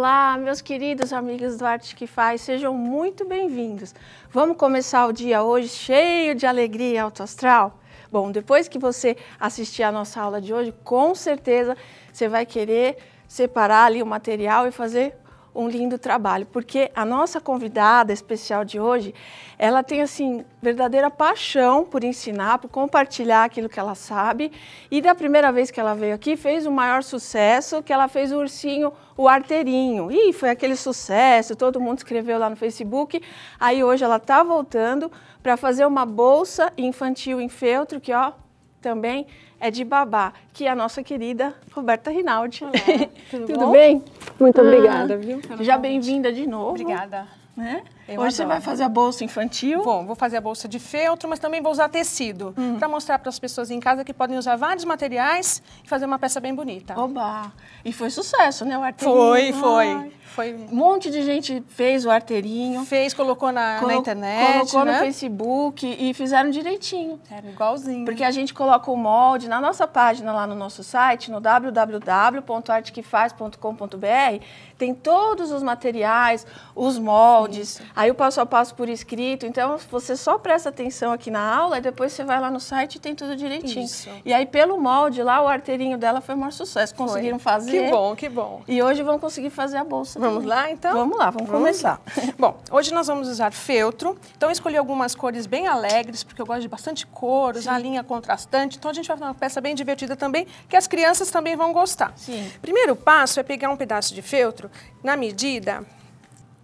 Olá, meus queridos amigos do Arte que Faz, sejam muito bem-vindos. Vamos começar o dia hoje cheio de alegria autoastral? astral? Bom, depois que você assistir a nossa aula de hoje, com certeza você vai querer separar ali o material e fazer um lindo trabalho, porque a nossa convidada especial de hoje, ela tem assim verdadeira paixão por ensinar, por compartilhar aquilo que ela sabe. E da primeira vez que ela veio aqui, fez o maior sucesso, que ela fez o ursinho, o arteirinho. E foi aquele sucesso, todo mundo escreveu lá no Facebook. Aí hoje ela está voltando para fazer uma bolsa infantil em feltro, que ó, também é de babá, que é a nossa querida Roberta Rinaldi. Olá, tudo, tudo bem? Muito ah. obrigada, viu? Já bem-vinda de novo. Obrigada. Né? Eu Hoje adoro. você vai fazer a bolsa infantil? Bom, vou fazer a bolsa de feltro, mas também vou usar tecido uhum. para mostrar para as pessoas em casa que podem usar vários materiais e fazer uma peça bem bonita. Oba! E foi sucesso, né, o arteirinho? Foi, foi. Foi. Um monte de gente fez o arteirinho. Fez, colocou na, colo na internet. Colocou né? no Facebook e fizeram direitinho. Era é, igualzinho. Porque a gente coloca o molde na nossa página lá no nosso site, no www.artequefaz.com.br, tem todos os materiais, os moldes, Isso. Aí o passo a passo por escrito. Então, você só presta atenção aqui na aula e depois você vai lá no site e tem tudo direitinho. Isso. E aí, pelo molde lá, o arteirinho dela foi o maior sucesso. Conseguiram foi. fazer. Que bom, que bom. E hoje vão conseguir fazer a bolsa. Vamos também. lá, então? Vamos lá, vamos, vamos começar. bom, hoje nós vamos usar feltro. Então, escolhi algumas cores bem alegres, porque eu gosto de bastante cor, usar linha contrastante. Então, a gente vai fazer uma peça bem divertida também, que as crianças também vão gostar. Sim. Primeiro passo é pegar um pedaço de feltro na medida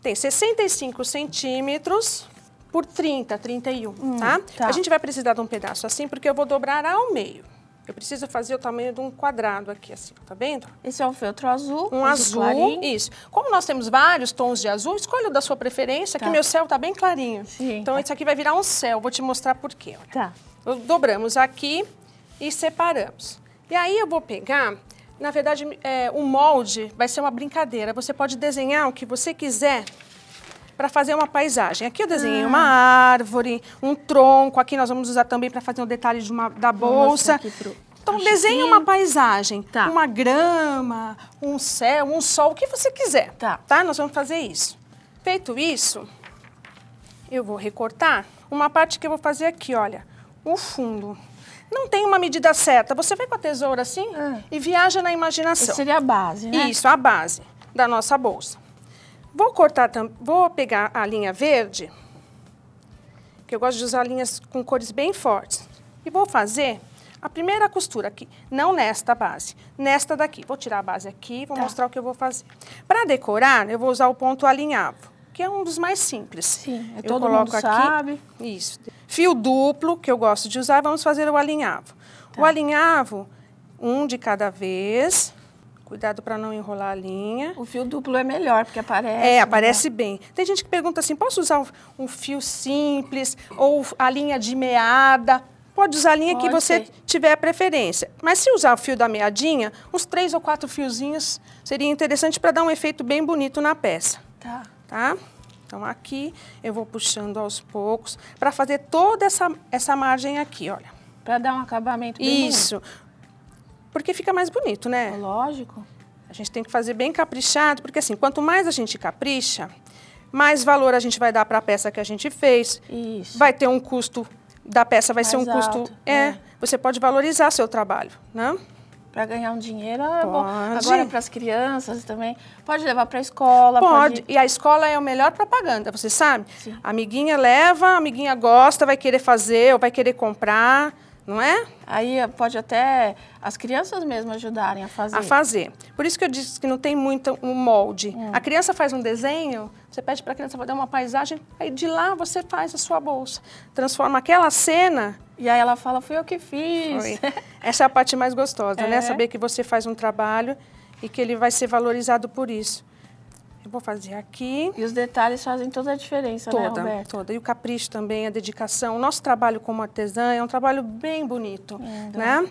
tem 65 centímetros por 30, 31, hum, tá? tá? A gente vai precisar de um pedaço assim, porque eu vou dobrar ao meio. Eu preciso fazer o tamanho de um quadrado aqui, assim, tá vendo? Esse é um feltro azul. Um azul, clarinho. isso. Como nós temos vários tons de azul, escolha o da sua preferência, tá. que meu céu tá bem clarinho. Sim. Então, esse aqui vai virar um céu, vou te mostrar por quê. Tá. Dobramos aqui e separamos. E aí, eu vou pegar na verdade, é, o molde vai ser uma brincadeira. Você pode desenhar o que você quiser para fazer uma paisagem. Aqui eu desenhei ah. uma árvore, um tronco. Aqui nós vamos usar também para fazer um detalhe de uma, da bolsa. Então, desenhe uma paisagem. Tá. Uma grama, um céu, um sol, o que você quiser. Tá. tá? Nós vamos fazer isso. Feito isso, eu vou recortar uma parte que eu vou fazer aqui, olha. O fundo. Não tem uma medida certa. Você vai com a tesoura assim ah. e viaja na imaginação. Isso seria a base, né? Isso, a base da nossa bolsa. Vou cortar, vou pegar a linha verde, que eu gosto de usar linhas com cores bem fortes. E vou fazer a primeira costura aqui, não nesta base, nesta daqui. Vou tirar a base aqui, vou tá. mostrar o que eu vou fazer. Para decorar, eu vou usar o ponto alinhavo que é um dos mais simples. Sim, é eu todo coloco mundo aqui, sabe. Isso. Fio duplo, que eu gosto de usar, vamos fazer o alinhavo. Tá. O alinhavo, um de cada vez. Cuidado para não enrolar a linha. O fio duplo é melhor, porque aparece. É, né? aparece né? bem. Tem gente que pergunta assim: posso usar um, um, fio simples ou a linha de meada? Pode usar a linha Pode que você ser. tiver a preferência. Mas se usar o fio da meadinha, uns três ou quatro fiozinhos seria interessante para dar um efeito bem bonito na peça. Tá tá? Então, aqui eu vou puxando aos poucos para fazer toda essa, essa margem aqui, olha. Para dar um acabamento bem Isso. Bonito. Porque fica mais bonito, né? Lógico. A gente tem que fazer bem caprichado, porque assim, quanto mais a gente capricha, mais valor a gente vai dar para a peça que a gente fez. Isso. Vai ter um custo da peça, vai mais ser um alto, custo... É, é, você pode valorizar seu trabalho, né? para ganhar um dinheiro. Ah, é bom, agora é para as crianças também. Pode levar para a escola. Pode. pode. E a escola é a melhor propaganda, você sabe? Sim. amiguinha leva, amiguinha gosta, vai querer fazer ou vai querer comprar não é? Aí eh, pode até as crianças mesmo ajudarem a fazer. A fazer. Por isso que eu disse que não tem muito um molde. Hum. A criança faz um desenho, você pede para a criança fazer uma paisagem, aí de lá você faz a sua bolsa. Transforma aquela cena... E aí ela fala, fui eu que fiz. Foi. Essa é a parte mais gostosa, né? é. né? Saber que você faz um trabalho e que ele vai ser valorizado por isso. Eu vou fazer aqui. E os detalhes fazem toda a diferença, né, toda, né, Toda, E o capricho também, a dedicação. O nosso trabalho como artesã é um trabalho bem bonito, né?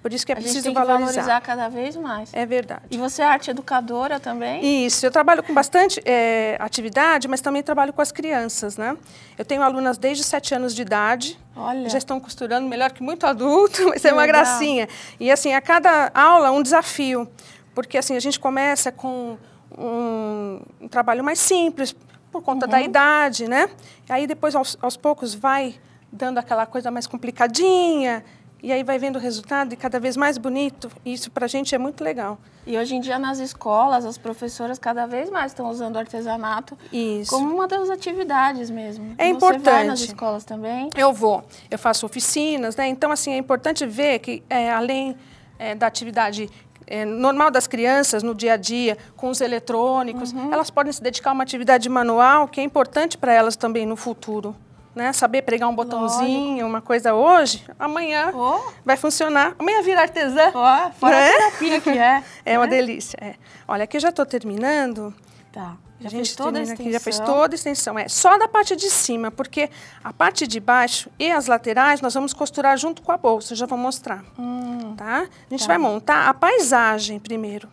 Por isso que é a preciso gente tem valorizar. que valorizar cada vez mais. É verdade. E você é arte educadora também? Isso, eu trabalho com bastante é, atividade, mas também trabalho com as crianças, né? Eu tenho alunas desde 7 anos de idade. Olha. Já estão costurando melhor que muito adulto, mas que é uma legal. gracinha. E assim, a cada aula é um desafio. Porque assim, a gente começa com um, um trabalho mais simples, por conta uhum. da idade, né? Aí depois, aos, aos poucos, vai dando aquela coisa mais complicadinha, e aí vai vendo o resultado e cada vez mais bonito. Isso para a gente é muito legal. E hoje em dia nas escolas, as professoras cada vez mais estão usando o artesanato Isso. como uma das atividades mesmo. É Você importante. Você vai nas escolas também? Eu vou. Eu faço oficinas, né? Então, assim, é importante ver que é, além é, da atividade é, normal das crianças no dia a dia, com os eletrônicos, uhum. elas podem se dedicar a uma atividade manual que é importante para elas também no futuro. Né? Saber pregar um botãozinho, Lógico. uma coisa hoje, amanhã oh. vai funcionar. Amanhã vira artesã. Oh, fora né? a terapia que é. É né? uma delícia. É. Olha, aqui eu já estou terminando. Tá. Já gente fez toda a extensão. Aqui, já fez toda a extensão. É só da parte de cima, porque a parte de baixo e as laterais nós vamos costurar junto com a bolsa, já vou mostrar. Hum, tá? A gente tá. vai montar a paisagem primeiro.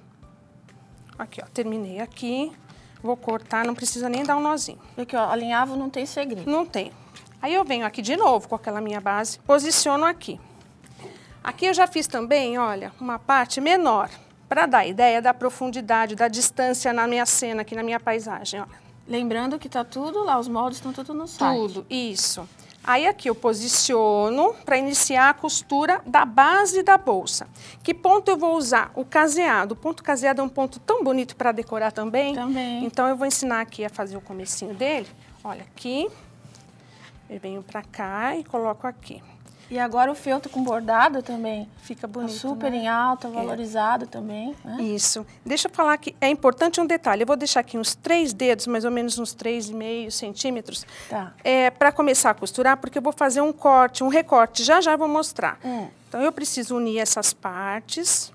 Aqui, ó, terminei aqui. Vou cortar, não precisa nem dar um nozinho. Aqui, ó, alinhavo não tem segredo. Não tem. Aí eu venho aqui de novo com aquela minha base, posiciono aqui. Aqui eu já fiz também, olha, uma parte menor para dar ideia da profundidade, da distância na minha cena, aqui na minha paisagem. Ó. Lembrando que tá tudo lá, os moldes estão tudo no site. Tudo, isso. Aí aqui eu posiciono para iniciar a costura da base da bolsa. Que ponto eu vou usar? O caseado. O ponto caseado é um ponto tão bonito para decorar também. Também. Então eu vou ensinar aqui a fazer o comecinho dele. Olha aqui. Eu venho para cá e coloco aqui. E agora o feltro com bordado também. Fica tá bonito. Super né? em alta, é. valorizado é. também. Né? Isso. Deixa eu falar que é importante um detalhe. Eu vou deixar aqui uns três dedos, mais ou menos uns três e meio centímetros. Tá. É, para começar a costurar, porque eu vou fazer um corte, um recorte. Já já vou mostrar. Hum. Então eu preciso unir essas partes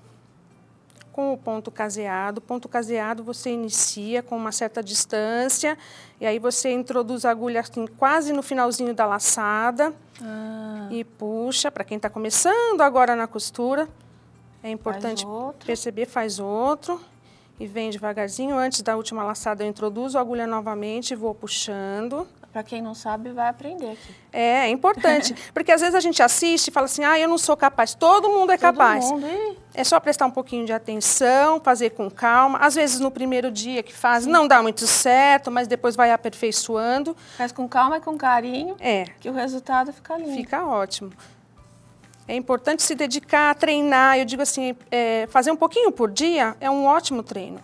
com o ponto caseado. Ponto caseado você inicia com uma certa distância e aí você introduz a agulha assim, quase no finalzinho da laçada ah. e puxa. Para quem está começando agora na costura, é importante perceber, faz outro e vem devagarzinho. Antes da última laçada eu introduzo a agulha novamente e vou puxando. Para quem não sabe, vai aprender aqui. É, é importante. porque às vezes a gente assiste e fala assim, ah, eu não sou capaz. Todo mundo é Todo capaz. Mundo, e... É só prestar um pouquinho de atenção, fazer com calma. Às vezes no primeiro dia que faz, Sim. não dá muito certo, mas depois vai aperfeiçoando. Faz com calma e com carinho. É. Que o resultado fica lindo. Fica ótimo. É importante se dedicar, treinar. Eu digo assim, é, fazer um pouquinho por dia é um ótimo treino.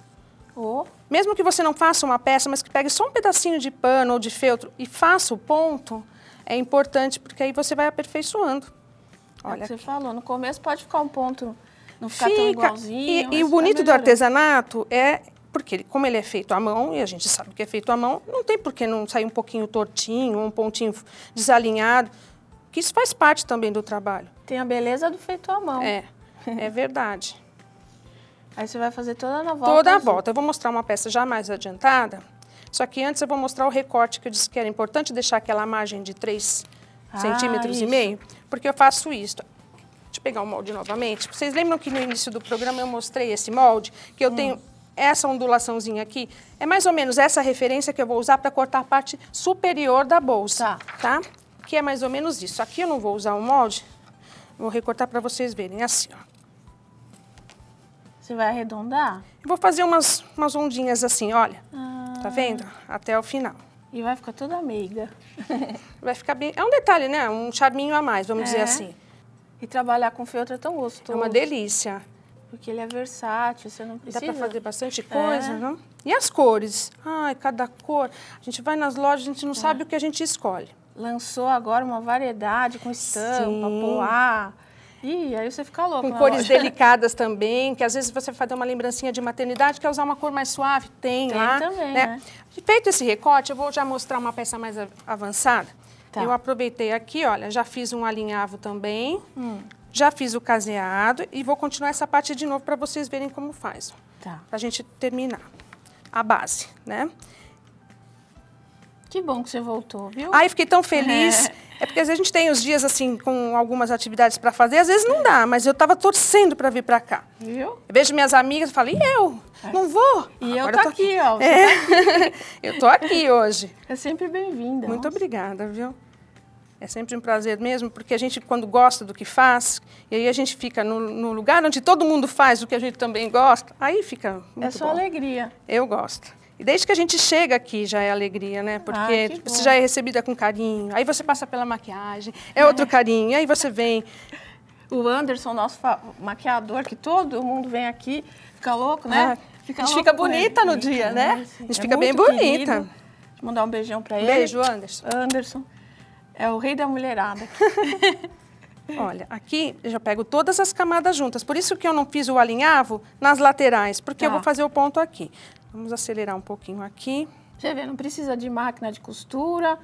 Oh. Mesmo que você não faça uma peça, mas que pegue só um pedacinho de pano ou de feltro e faça o ponto, é importante porque aí você vai aperfeiçoando. É Olha, é você falou, no começo pode ficar um ponto, não ficar fica, tão igualzinho. E, e o bonito do artesanato é porque como ele é feito à mão, e a gente sabe que é feito à mão, não tem por que não sair um pouquinho tortinho, um pontinho desalinhado, que isso faz parte também do trabalho. Tem a beleza do feito à mão. É, é verdade. Aí você vai fazer toda a volta? Toda a volta. Eu vou mostrar uma peça já mais adiantada. Só que antes eu vou mostrar o recorte que eu disse que era importante deixar aquela margem de 3 ah, centímetros isso. e meio. Porque eu faço isso. Deixa eu pegar o molde novamente. Vocês lembram que no início do programa eu mostrei esse molde? Que eu hum. tenho essa ondulaçãozinha aqui. É mais ou menos essa referência que eu vou usar para cortar a parte superior da bolsa. Tá. tá? Que é mais ou menos isso. Aqui eu não vou usar o molde. Vou recortar para vocês verem. Assim, ó. Você vai arredondar? Vou fazer umas, umas ondinhas assim, olha. Tá ah. Tá vendo? Até o final. E vai ficar toda meiga. vai ficar bem... É um detalhe, né? Um charminho a mais, vamos é. dizer assim. E trabalhar com feltro é tão gostoso. É uma delícia. Porque ele é versátil, você não precisa... Dá pra fazer bastante coisa, é. não? E as cores? Ai, cada cor. A gente vai nas lojas, a gente não é. sabe o que a gente escolhe. Lançou agora uma variedade com estampa, Sim. poá... Ih, aí você fica louco. Com né, cores delicadas também, que às vezes você faz uma lembrancinha de maternidade, quer usar uma cor mais suave, tem, tem lá. Né? Também, né? né? Feito esse recorte, eu vou já mostrar uma peça mais avançada. Tá. Eu aproveitei aqui, olha, já fiz um alinhavo também, hum. já fiz o caseado e vou continuar essa parte de novo para vocês verem como faz. Ó, tá. Pra gente terminar a base, né? Que bom que você voltou, viu? Ai, fiquei tão feliz. É. é porque às vezes a gente tem os dias assim com algumas atividades para fazer, às vezes não dá, mas eu estava torcendo para vir para cá. Viu? Eu vejo minhas amigas e falo, e eu? É. Não vou? E Agora eu tô, eu tô aqui, aqui, ó. Tá é. Tá aqui. eu tô aqui hoje. É sempre bem-vinda. Muito nossa. obrigada, viu? É sempre um prazer mesmo, porque a gente, quando gosta do que faz, e aí a gente fica no, no lugar onde todo mundo faz o que a gente também gosta, aí fica. é só bom. alegria. Eu gosto. E desde que a gente chega aqui já é alegria, né? Ah, Porque ah, você já é recebida com carinho. Aí você passa pela maquiagem, é outro é. carinho. Aí você vem. O Anderson, nosso maquiador, que todo mundo vem aqui, fica louco, né? Ah, fica a gente fica bonita no dia, né? Assim, a gente é fica bem bonita. Querido. Deixa eu mandar um beijão para ele. Beijo, Anderson. Anderson. É o rei da mulherada. Olha, aqui eu já pego todas as camadas juntas. Por isso que eu não fiz o alinhavo nas laterais, porque tá. eu vou tá. fazer o ponto aqui. Vamos acelerar um pouquinho aqui. Você vê, não precisa de máquina de costura.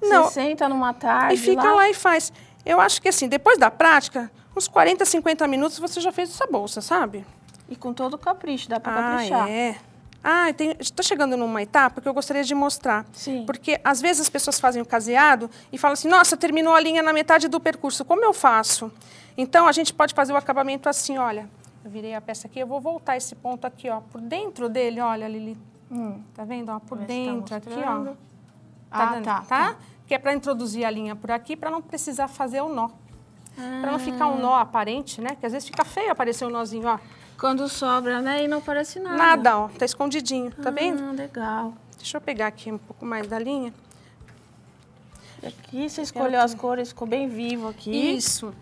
Não. Você senta numa tarde E fica lá. lá e faz. Eu acho que assim, depois da prática, uns 40, 50 minutos você já fez essa bolsa, sabe? E com todo o capricho, dá pra ah, caprichar. é. Ah, estou chegando numa etapa que eu gostaria de mostrar. Sim. Porque às vezes as pessoas fazem o caseado e falam assim: nossa, terminou a linha na metade do percurso, como eu faço? Então a gente pode fazer o acabamento assim: olha, eu virei a peça aqui, eu vou voltar esse ponto aqui, ó, por dentro dele, olha, Lili. Hum. Tá vendo? Ó, por tá dentro tá aqui, ó. Tá ah, dando, tá, tá. tá. Que é para introduzir a linha por aqui, para não precisar fazer o nó. Ah. Para não ficar um ah. nó aparente, né? Que às vezes fica feio aparecer um nozinho, ó. Quando sobra, né? E não aparece nada. Nada, ó. Tá escondidinho, tá ah, vendo? legal. Deixa eu pegar aqui um pouco mais da linha. Aqui você escolheu as cores, ficou bem vivo aqui. Isso.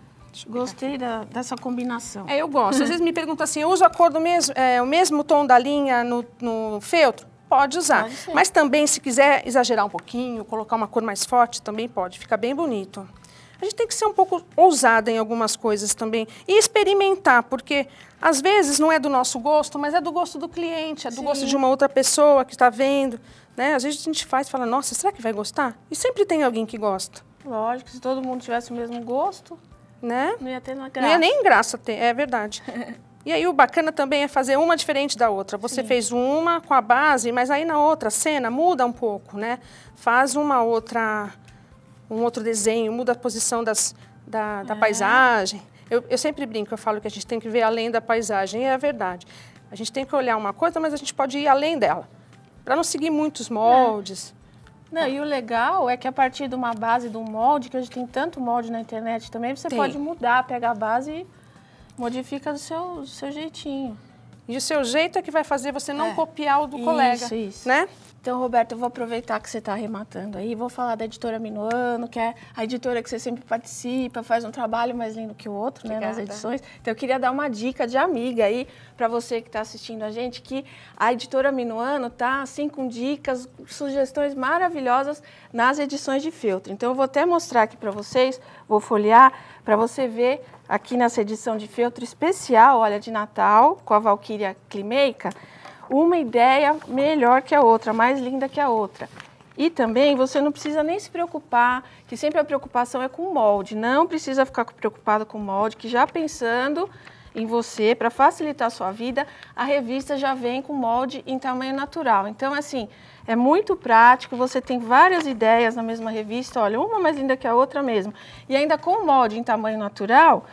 Gostei da, dessa combinação. É, eu gosto. Às vezes me perguntam assim, eu uso a cor do mesmo, é, o mesmo tom da linha no, no feltro? Pode usar. Pode Mas também, se quiser exagerar um pouquinho, colocar uma cor mais forte, também pode. Fica bem bonito a gente tem que ser um pouco ousada em algumas coisas também e experimentar, porque às vezes não é do nosso gosto, mas é do gosto do cliente, é do Sim. gosto de uma outra pessoa que está vendo. Né? Às vezes a gente faz e fala, nossa, será que vai gostar? E sempre tem alguém que gosta. Lógico, se todo mundo tivesse o mesmo gosto, né? Não ia ter na graça. Não ia nem graça ter, é verdade. e aí o bacana também é fazer uma diferente da outra. Você Sim. fez uma com a base, mas aí na outra cena muda um pouco, né? Faz uma outra um outro desenho, muda a posição das, da, da é. paisagem. Eu, eu sempre brinco, eu falo que a gente tem que ver além da paisagem, e é verdade. A gente tem que olhar uma coisa, mas a gente pode ir além dela, para não seguir muitos é. moldes. É. Não, e o legal é que a partir de uma base, de um molde, que a gente tem tanto molde na internet também, você tem. pode mudar, pegar a base e modifica do seu, do seu jeitinho. E o seu jeito é que vai fazer você não é. copiar o do isso, colega, isso. né? Então, Roberto, eu vou aproveitar que você está arrematando aí, vou falar da editora Minuano, que é a editora que você sempre participa, faz um trabalho mais lindo que o outro, né, nas edições. Então, eu queria dar uma dica de amiga aí para você que está assistindo a gente, que a editora Minuano tá assim com dicas, sugestões maravilhosas nas edições de feltro. Então, eu vou até mostrar aqui para vocês, vou folhear para você ver aqui nessa edição de feltro especial, olha, de Natal, com a Valkyria Climeica uma ideia melhor que a outra, mais linda que a outra. E também você não precisa nem se preocupar, que sempre a preocupação é com o molde. Não precisa ficar preocupado com o molde, que já pensando em você, para facilitar a sua vida, a revista já vem com molde em tamanho natural. Então, assim, é muito prático, você tem várias ideias na mesma revista, olha, uma mais linda que a outra mesmo. E ainda com molde em tamanho natural,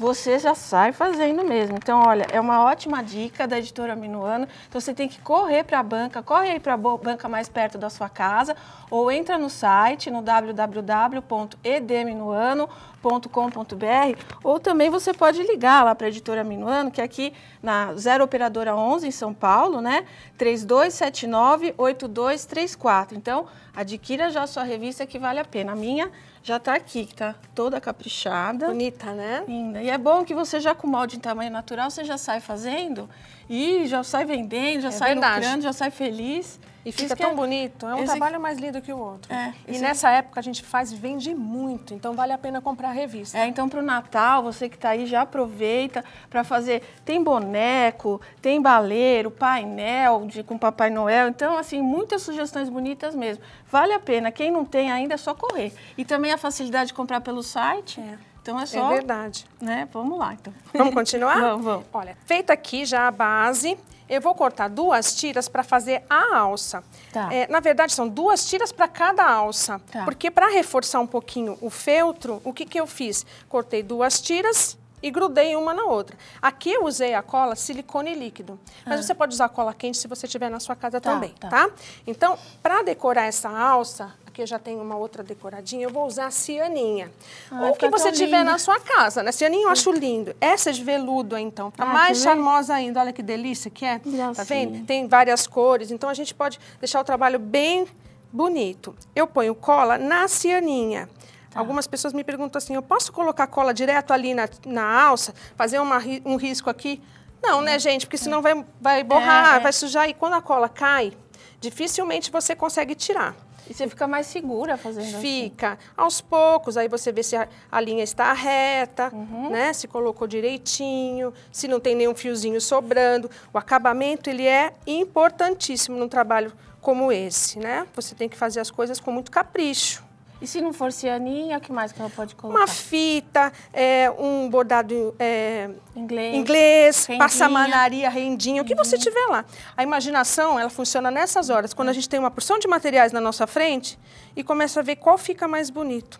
você já sai fazendo mesmo. Então, olha, é uma ótima dica da editora Minuano. Então, você tem que correr para a banca, corre aí para a banca mais perto da sua casa ou entra no site no www.edminuano.com.br ou também você pode ligar lá para a editora Minuano, que é aqui na 0 Operadora 11 em São Paulo, né? 3279 8234. Então, adquira já a sua revista que vale a pena. A minha já tá aqui, que tá toda caprichada. Bonita, né? Linda. E é bom que você já com molde em tamanho natural, você já sai fazendo e já sai vendendo, já é sai verdade. lucrando, já sai feliz. E fica tão é... bonito. É um Esse... trabalho mais lindo que o outro. É, e Esse... nessa época a gente faz, vende muito, então vale a pena comprar a revista. É, então para o Natal, você que está aí já aproveita para fazer. Tem boneco, tem baleiro, painel de, com Papai Noel. Então, assim, muitas sugestões bonitas mesmo. Vale a pena. Quem não tem ainda é só correr. E também a facilidade de comprar pelo site. É. Então é, é só. É verdade. Né? Vamos lá, então. Vamos continuar? vamos, vamos. Olha, feita aqui já a base, eu vou cortar duas tiras para fazer a alça. Tá. É, na verdade, são duas tiras para cada alça. Tá. Porque para reforçar um pouquinho o feltro, o que, que eu fiz? Cortei duas tiras e grudei uma na outra. Aqui eu usei a cola silicone líquido, mas ah. você pode usar cola quente se você tiver na sua casa tá, também, tá? tá? Então, para decorar essa alça, porque já tem uma outra decoradinha, eu vou usar a cianinha. Ah, Ou o que você tiver na sua casa, né? Cianinha eu acho lindo. Essa é de veludo, então, Tá ah, mais charmosa ainda. Olha que delícia que é. Não, tá sim. vendo? Tem várias cores, então a gente pode deixar o trabalho bem bonito. Eu ponho cola na cianinha. Tá. Algumas pessoas me perguntam assim, eu posso colocar cola direto ali na, na alça, fazer uma, um risco aqui? Não, é. né, gente? Porque senão vai, vai borrar, é, é. vai sujar. E quando a cola cai, dificilmente você consegue tirar. E você fica mais segura fazendo assim. Fica. Assim. Aos poucos, aí você vê se a, a linha está reta, uhum. né? Se colocou direitinho, se não tem nenhum fiozinho sobrando. O acabamento, ele é importantíssimo num trabalho como esse, né? Você tem que fazer as coisas com muito capricho. E se não for cianinha, o que mais que ela pode colocar? Uma fita, é, um bordado é, inglês, inglês passamanaria, rendinha, uhum. o que você uhum. tiver lá. A imaginação, ela funciona nessas horas, quando a gente tem uma porção de materiais na nossa frente e começa a ver qual fica mais bonito.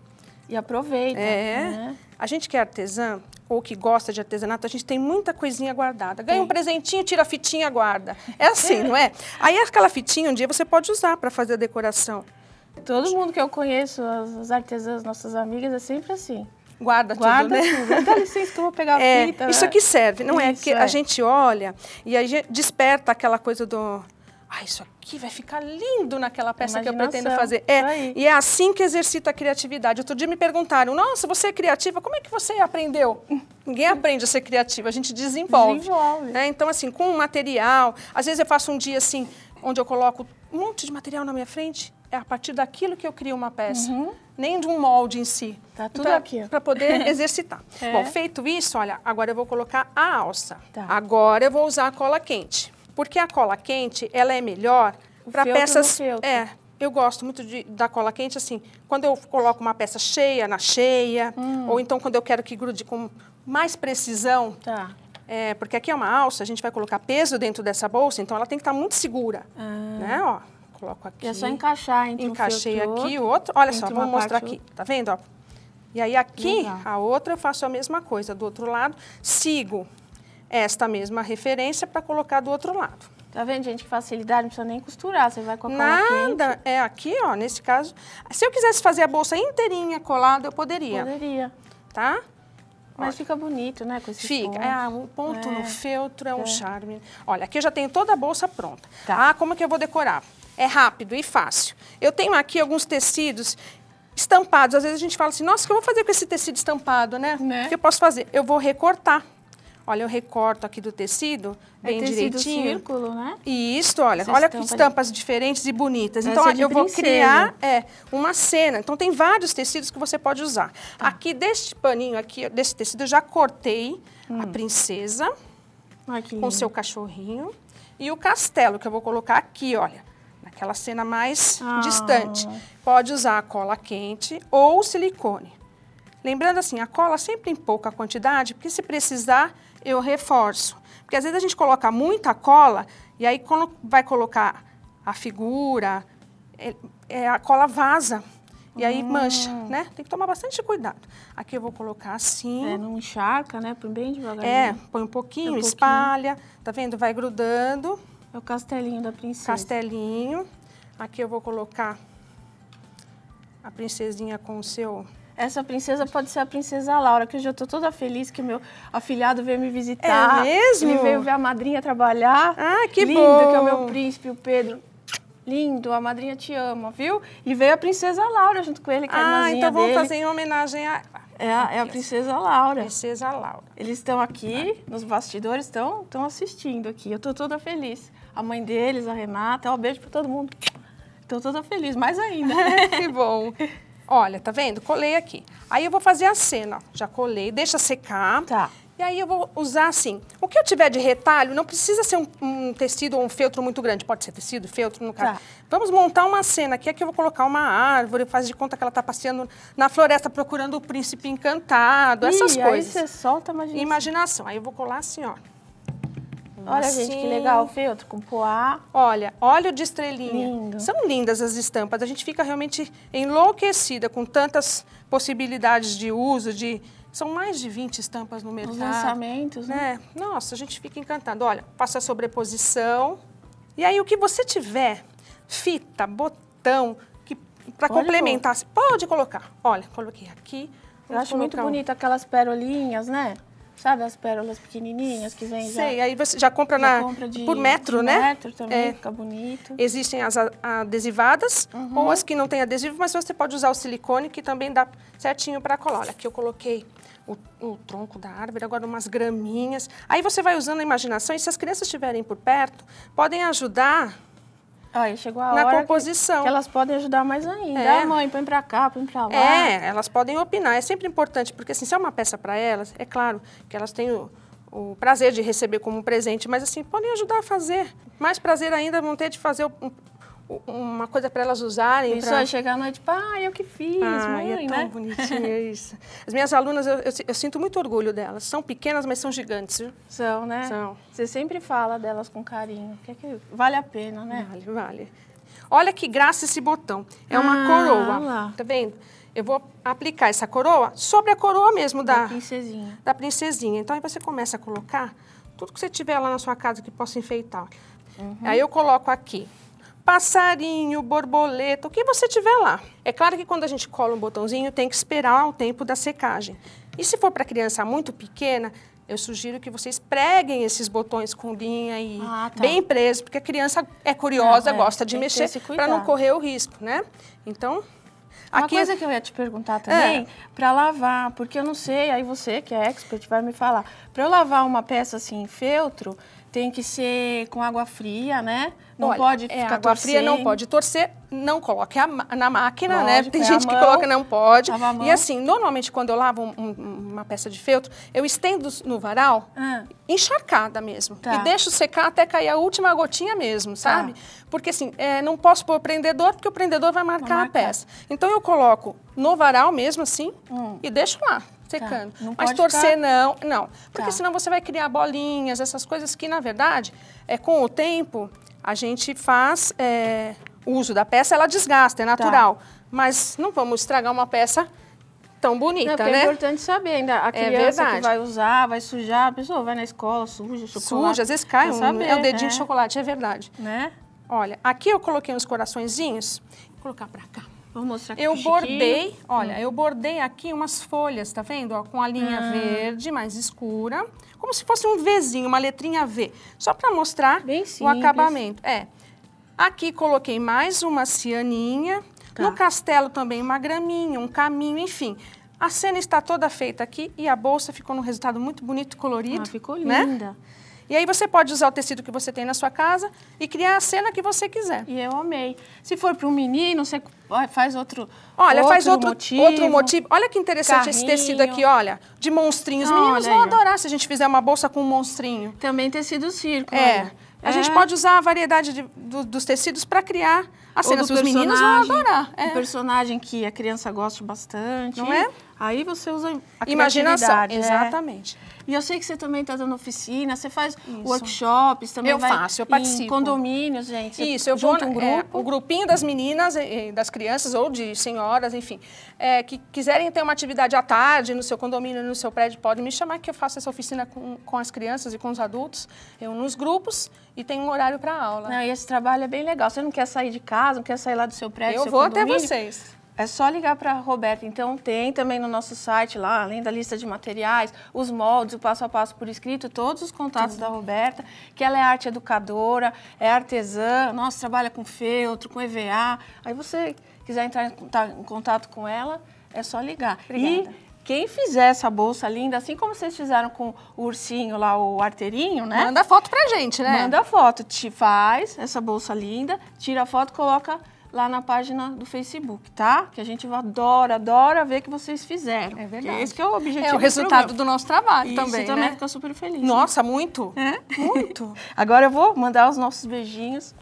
E aproveita. É. Né? A gente que é artesã, ou que gosta de artesanato, a gente tem muita coisinha guardada. Ganha um presentinho, tira a fitinha, guarda. É assim, não é? Aí aquela fitinha um dia você pode usar para fazer a decoração. Todo mundo que eu conheço, as, artesãs, nossas amigas, é sempre assim. Guarda, Guarda tudo, né? tudo. Dá licença que eu vou pegar a é, fita. Isso aqui que serve, não é? isso, é? Porque é. a gente olha e aí desperta aquela coisa do... Ah, isso aqui vai ficar lindo naquela peça que eu pretendo fazer. É, e é assim que exercita a criatividade. Outro dia me perguntaram, nossa, você é criativa, como é que você aprendeu? Ninguém aprende a ser criativa, a gente desenvolve. Desenvolve. É, então, assim, com o material, às vezes eu faço um dia assim, onde eu coloco um monte de material na minha frente é a partir daquilo que eu crio uma peça, uhum. nem de um molde em si. Tá então, tudo aqui. Para poder exercitar. É. Bom, feito isso, olha, agora eu vou colocar a alça. Tá. Agora eu vou usar a cola quente. Porque a cola quente, ela é melhor para peças... É, eu gosto muito de, da cola quente, assim, quando eu coloco uma peça cheia na cheia, hum. ou então quando eu quero que grude com mais precisão, tá. É, porque aqui é uma alça, a gente vai colocar peso dentro dessa bolsa, então ela tem que estar tá muito segura, ah. né, ó. Coloco aqui. é só encaixar entre Encaixei um aqui o outro. Olha só, vou mostrar aqui. Outra. Tá vendo? Ó? E aí aqui, Legal. a outra, eu faço a mesma coisa. Do outro lado, sigo esta mesma referência para colocar do outro lado. Tá vendo, gente? Que facilidade, não precisa nem costurar, você vai com a Nada. Nada, é aqui, ó, nesse caso. Se eu quisesse fazer a bolsa inteirinha colada, eu poderia. Poderia. Tá? Mas Olha. fica bonito, né, com esse Fica, é, pontos. É. é, um ponto é. no feltro é, é um charme. Olha, aqui eu já tenho toda a bolsa pronta. Tá. Ah, como é que eu vou decorar? é rápido e fácil. Eu tenho aqui alguns tecidos estampados. Às vezes a gente fala assim, nossa, o que eu vou fazer com esse tecido estampado, né? né? O que eu posso fazer? Eu vou recortar. Olha, eu recorto aqui do tecido, é bem é tecido direitinho. círculo, né? E isso, olha, Essa olha estampa que estampas diferentes e bonitas. Essa então, olha, eu vou criar é, uma cena. Então, tem vários tecidos que você pode usar. Tá. Aqui, deste paninho aqui, desse tecido, eu já cortei hum. a princesa com seu cachorrinho. E o castelo, que eu vou colocar aqui, olha aquela cena mais ah. distante. Pode usar a cola quente ou silicone. Lembrando assim, a cola sempre em pouca quantidade, porque se precisar, eu reforço. Porque às vezes a gente coloca muita cola e aí quando vai colocar a figura, é, é, a cola vaza. E aí hum. mancha, né? Tem que tomar bastante cuidado. Aqui eu vou colocar assim. É, não encharca, né? Põe bem devagarinho. É, põe um pouquinho, um espalha. Tá vendo? Vai grudando. É o castelinho da princesa. Castelinho. Aqui eu vou colocar a princesinha com o seu... Essa princesa pode ser a princesa Laura, que hoje eu tô toda feliz que meu afilhado veio me visitar. É mesmo? Ele veio ver a madrinha trabalhar. Ah, que Lindo, bom! Lindo, que é o meu príncipe, o Pedro. Lindo, a madrinha te ama, viu? E veio a princesa Laura junto com ele, que é a Ah, então vamos dele. fazer em homenagem a... É a, é a princesa Laura. Princesa Laura. Eles estão aqui, nos bastidores, estão assistindo aqui. Eu tô toda feliz a mãe deles, a Renata. é um beijo para todo mundo. Estou toda feliz, mais ainda. que bom. Olha, tá vendo? Colei aqui. Aí eu vou fazer a cena. Já colei, deixa secar. Tá. E aí eu vou usar assim. O que eu tiver de retalho, não precisa ser um, um tecido ou um feltro muito grande. Pode ser tecido, feltro, no caso. Tá. Vamos montar uma cena aqui. Aqui eu vou colocar uma árvore, faz de conta que ela está passeando na floresta procurando o príncipe encantado, essas Ih, coisas. E aí você solta a imaginação. Imaginação. Aí eu vou colar assim, ó. Olha, assim. gente, que legal. Feltro com poá. Olha, óleo de estrelinha. Lindo. São lindas as estampas. A gente fica realmente enlouquecida com tantas possibilidades de uso, de... São mais de 20 estampas no mercado. Os lançamentos, né? né? Nossa, a gente fica encantado. Olha, passa a sobreposição. E aí, o que você tiver, fita, botão, para complementar, pode colocar. Olha, coloquei aqui. Eu acho muito um... bonito aquelas perolinhas, né? Sabe as pérolas pequenininhas que vêm já? Sei, aí você já compra, na, compra de, por metro, de né? metro também, é. fica bonito. Existem as adesivadas uhum. ou as que não têm adesivo, mas você pode usar o silicone que também dá certinho para colar. Olha, aqui eu coloquei o, o, tronco da árvore, agora umas graminhas. Aí você vai usando a imaginação e se as crianças estiverem por perto, podem ajudar Aí ah, chegou a na hora composição. Que, que elas podem ajudar mais ainda. É. Ah, mãe, põe para cá, põe para lá. É, elas podem opinar. É sempre importante, porque assim, se é uma peça para elas, é claro que elas têm o, o, prazer de receber como presente, mas assim, podem ajudar a fazer. Mais prazer ainda vão ter de fazer o, uma coisa para elas usarem. Isso, pra... É chegar à noite, pai, tipo, ah, eu que fiz, ah, mãe, é tão né? bonitinho isso. As minhas alunas, eu, eu, eu, sinto muito orgulho delas. São pequenas, mas são gigantes. Viu? São, né? São. Você sempre fala delas com carinho. Que é que vale a pena, né? Vale, vale. Olha que graça esse botão. É uma ah, coroa. Lá. Tá vendo? Eu vou aplicar essa coroa sobre a coroa mesmo da, da princesinha. Da princesinha. Então aí você começa a colocar tudo que você tiver lá na sua casa que possa enfeitar. Uhum. Aí eu coloco aqui passarinho, borboleta, o que você tiver lá. É claro que quando a gente cola um botãozinho, tem que esperar o tempo da secagem. E se for para criança muito pequena, eu sugiro que vocês preguem esses botões com linha e ah, tá. bem preso, porque a criança é curiosa, é, gosta de mexer para não correr o risco, né? Então, uma Aqui... É coisa que eu ia te perguntar também, é. para lavar, porque eu não sei, aí você que é expert vai me falar. Para eu lavar uma peça assim em feltro, tem que ser com água fria, né? Não Olha, pode é, ficar é, água torcendo. fria não pode torcer, não coloque a, na máquina, né? Tem gente que coloca não pode. E assim, normalmente quando eu lavo um, um, uma peça de feltro, eu estendo no varal, ah. encharcada mesmo, tá. e deixo secar até cair a última gotinha mesmo, tá. sabe? Porque assim, é, não posso pôr prendedor porque o prendedor vai marcar, vai marcar, a peça. Então eu coloco no varal mesmo assim hum. e deixo lá. Tá, secando. Tá. Mas torcer ficar... não, não. Porque tá. senão você vai criar bolinhas, essas coisas que, na verdade, é, com o tempo, a gente faz é, uso da peça, ela desgasta, é tá. natural. Tá. Mas não vamos estragar uma peça tão bonita, não, é né? É importante saber ainda. A é criança é que vai usar, vai sujar, a pessoa vai na escola, suja, chocolate. Suja, às vezes cai um, saber, é o dedinho né? de chocolate, é verdade. Né? Olha, aqui eu coloquei uns coraçõezinhos, vou colocar pra cá. Vou mostrar aqui. Eu bordei, olha, eu bordei aqui umas folhas, tá vendo? Ó, com a linha ah. verde mais escura, como se fosse um Vzinho, uma letrinha V, só para mostrar o acabamento. É. Aqui coloquei mais uma cianinha. Tá. No castelo também uma graminha, um caminho, enfim. A cena está toda feita aqui e a bolsa ficou num resultado muito bonito, e colorido. Ah, ficou né? linda. Né? E aí você pode usar o tecido que você tem na sua casa e criar a cena que você quiser. E eu amei. Se for para um menino, você faz outro Olha, outro faz outro motivo, outro motivo. Olha que interessante carrinho. esse tecido aqui, olha, de monstrinhos. Os Meninos vão adorar se a gente fizer uma bolsa com um monstrinho. Também tecido circo. É. Olha. A é. gente pode usar a variedade de, do, dos tecidos para criar as cenas. Os meninos vão adorar. É. Um personagem que a criança gosta bastante. Não é? Aí você usa a Imaginação. Né? Exatamente. E eu sei que você também está dando oficina, você faz Isso. workshops também. Eu faço, eu participo. Em condomínios, gente. Isso, eu vou um grupo. É, o grupinho das meninas, das crianças ou de senhoras, enfim, é, que quiserem ter uma atividade à tarde no seu condomínio, no seu prédio, podem me chamar que eu faço essa oficina com, com as crianças e com os adultos, eu nos grupos e tem um horário para aula. Não, e esse trabalho é bem legal. Você não quer sair de casa, não quer sair lá do seu prédio? Eu vou até vocês. É só ligar para a Roberta. Então, tem também no nosso site lá, além da lista de materiais, os moldes, o passo a passo por escrito, todos os contatos da Roberta, que ela é arte educadora, é artesã, nossa, trabalha com feltro, com EVA. Aí você quiser entrar em contato com ela, é só ligar. Obrigada. E quem fizer essa bolsa linda, assim como vocês fizeram com o ursinho lá, o arteirinho, né? Manda foto pra gente, né? Manda foto, te faz essa bolsa linda, tira a foto, coloca lá na página do Facebook, tá? Que a gente adora, adora ver que vocês fizeram. É verdade. Esse é o objetivo. É o resultado do, nosso trabalho Isso também, também né? fica super feliz. Né? Nossa, né? muito? É? Muito. agora eu vou mandar os nossos beijinhos.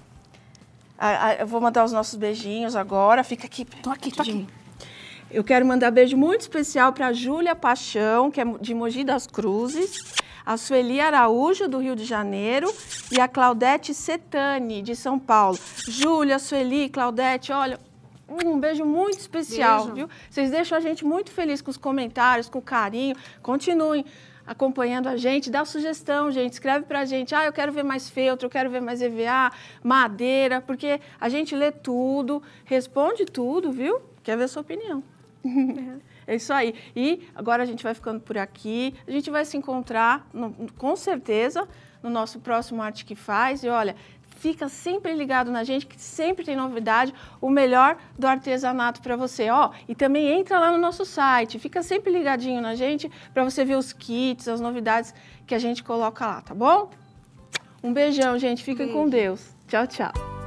Eu vou mandar os nossos beijinhos agora. Fica aqui. Tô aqui, tô aqui. Eu quero mandar beijo muito especial para Júlia Paixão, que é de Mogi das Cruzes a Sueli Araújo, do Rio de Janeiro, e a Claudete Setani, de São Paulo. Júlia, Sueli, Claudete, olha, um beijo muito especial, beijo. viu? Vocês deixam a gente muito feliz com os comentários, com o carinho. Continuem acompanhando a gente, dá sugestão, gente, escreve pra gente. Ah, eu quero ver mais feltro, eu quero ver mais EVA, madeira, porque a gente lê tudo, responde tudo, viu? Quer ver a sua opinião. É isso aí. E agora a gente vai ficando por aqui. A gente vai se encontrar, no, com certeza, no nosso próximo Arte que Faz. E olha, fica sempre ligado na gente, que sempre tem novidade, o melhor do artesanato para você. Ó, e também entra lá no nosso site, fica sempre ligadinho na gente para você ver os kits, as novidades que a gente coloca lá, tá bom? Um beijão, gente. Fiquem Beijo. com Deus. Tchau, tchau.